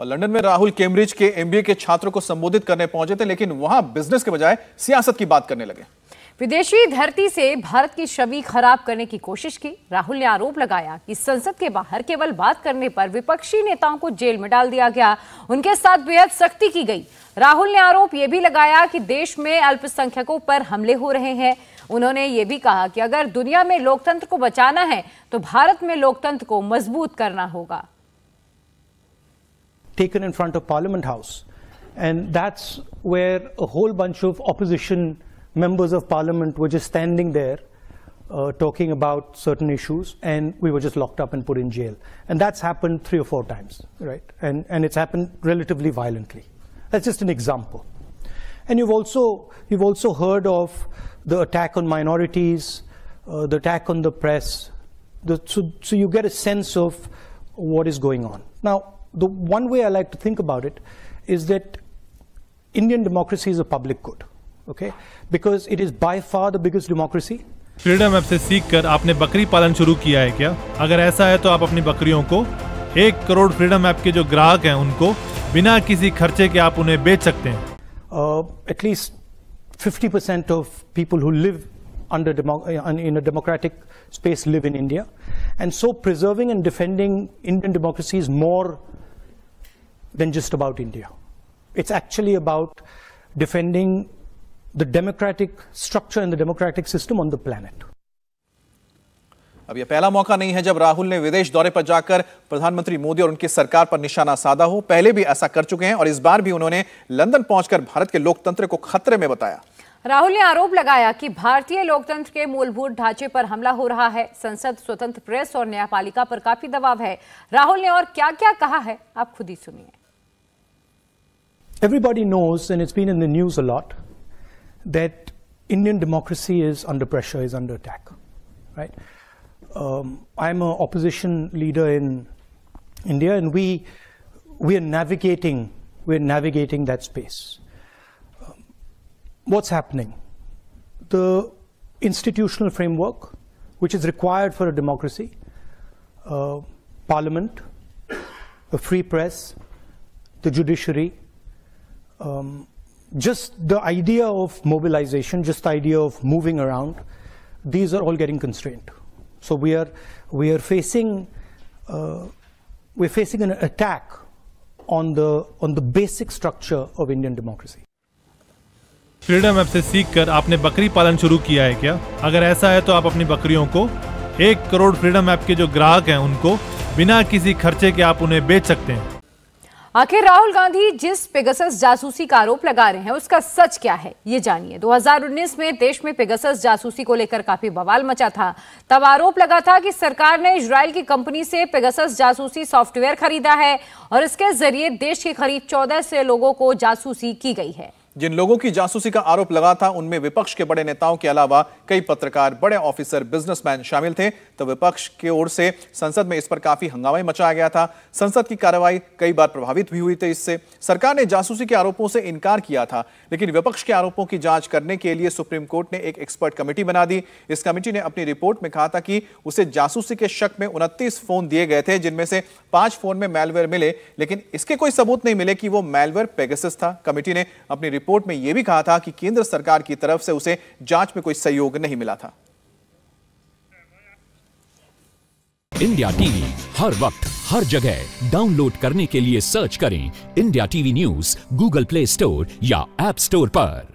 और लंदन में राहुल कैम्ब्रिज के एमबीए के छात्रों को संबोधित करने पहुंचे थे लेकिन वहां बिजनेस के बजाय सियासत की बात करने लगे विदेशी धरती से भारत की छवि खराब करने की कोशिश की राहुल ने आरोप लगाया कि संसद के बाहर केवल बात करने पर विपक्षी नेताओं को जेल में डाल दिया गया उनके साथ बेहद सख्ती की गई राहुल ने आरोप यह भी लगाया कि देश में अल्पसंख्यकों पर हमले हो रहे हैं उन्होंने ये भी कहा कि अगर दुनिया में लोकतंत्र को बचाना है तो भारत में लोकतंत्र को मजबूत करना होगा taken in front of Parliament House. And that's where a whole bunch of opposition members of Parliament were just standing there uh, talking about certain issues, and we were just locked up and put in jail. And that's happened three or four times, right? And, and it's happened relatively violently. That's just an example. And you've also, you've also heard of the attack on minorities, uh, the attack on the press. The, so, so you get a sense of what is going on. Now, the one way I like to think about it is that Indian democracy is a public good, okay? Because it is by far the biggest democracy. Freedom app से सीखकर आपने बकरी पालन शुरू किया है क्या अगर ऐसा है तो आप अपनी बकरियों को एक करोड़ फ्रीडम ऐप के जो ग्राहक हैं उनको बिना किसी खर्चे के आप उन्हें बेच सकते हैं at least fifty percent of people who live under in a democratic space live in India. And so preserving and defending Indian democracy is more than just about India. It's actually about defending the democratic structure and the democratic system on the planet. अब यह पहला मौका नहीं है जब राहुल ने विदेश दौरे पर जाकर प्रधानमंत्री मोदी और उनकी सरकार पर निशाना साधा हो पहले भी ऐसा कर चुके हैं और इस बार भी उन्होंने लंदन पहुंचकर भारत के लोकतंत्र को खतरे में बताया राहुल ने आरोप लगाया कि भारतीय लोकतंत्र के मूलभूत ढांचे पर हमला हो रहा है संसद स्वतंत्र प्रेस और न्यायपालिका पर काफी दबाव है राहुल ने और क्या क्या कहा है आप खुद ही सुनिए Everybody knows, and it's been in the news a lot, that Indian democracy is under pressure, is under attack, right? Um, I'm an opposition leader in India, and we we are navigating we're navigating that space. Um, what's happening? The institutional framework, which is required for a democracy, uh, parliament, a free press, the judiciary, um, just the idea of mobilization, just the idea of moving around, these are all getting constrained. So we are, we are facing, uh, we're facing an attack on the, on the basic structure of Indian democracy. Freedom app से सीख कर आपने बकरी पालन शुरू किया है क्या अगर ऐसा है तो आप अपनी बकरियों को एक करोड़ फ्रीडम ऐप के जो ग्राहक हैं उनको बिना किसी खर्चे के आप उन्हें बेच सकते हैं आखिर राहुल गांधी जिस पेगसस जासूसी का आरोप लगा रहे हैं उसका सच क्या है ये जानिए 2019 में देश में पेगसस जासूसी को लेकर काफी बवाल मचा था तब आरोप लगा था कि सरकार ने इसराइल की कंपनी से पेगसस जासूसी सॉफ्टवेयर खरीदा है और इसके जरिए देश के करीब 14 से लोगों को जासूसी की गई है जिन लोगों की जासूसी का आरोप लगा था उनमें विपक्ष के बड़े नेताओं के अलावा कई पत्रकार बड़े ऑफिसर बिजनेसमैन शामिल थे तो विपक्ष की ओर से संसद में इस पर काफी हंगामा मचाया गया था संसद की कार्यवाही कई बार प्रभावित भी हुई थी इससे सरकार ने जासूसी के आरोपों से इनकार किया था लेकिन विपक्ष के आरोपों की जांच करने के लिए सुप्रीम कोर्ट ने एक एक्सपर्ट कमेटी बना दी इस कमेटी ने अपनी रिपोर्ट में कहा था कि उसे जासूसी के शक में उनतीस फोन दिए गए थे जिनमें से पांच फोन में मेलवेयर मिले लेकिन इसके कोई सबूत नहीं मिले कि वो मेलवेयर पेगसिस था कमेटी ने अपनी रिपोर्ट में यह भी कहा था कि केंद्र सरकार की तरफ से उसे जांच में कोई सहयोग नहीं मिला था इंडिया टीवी हर वक्त हर जगह डाउनलोड करने के लिए सर्च करें India TV news Google Play Store या एप स्टोर पर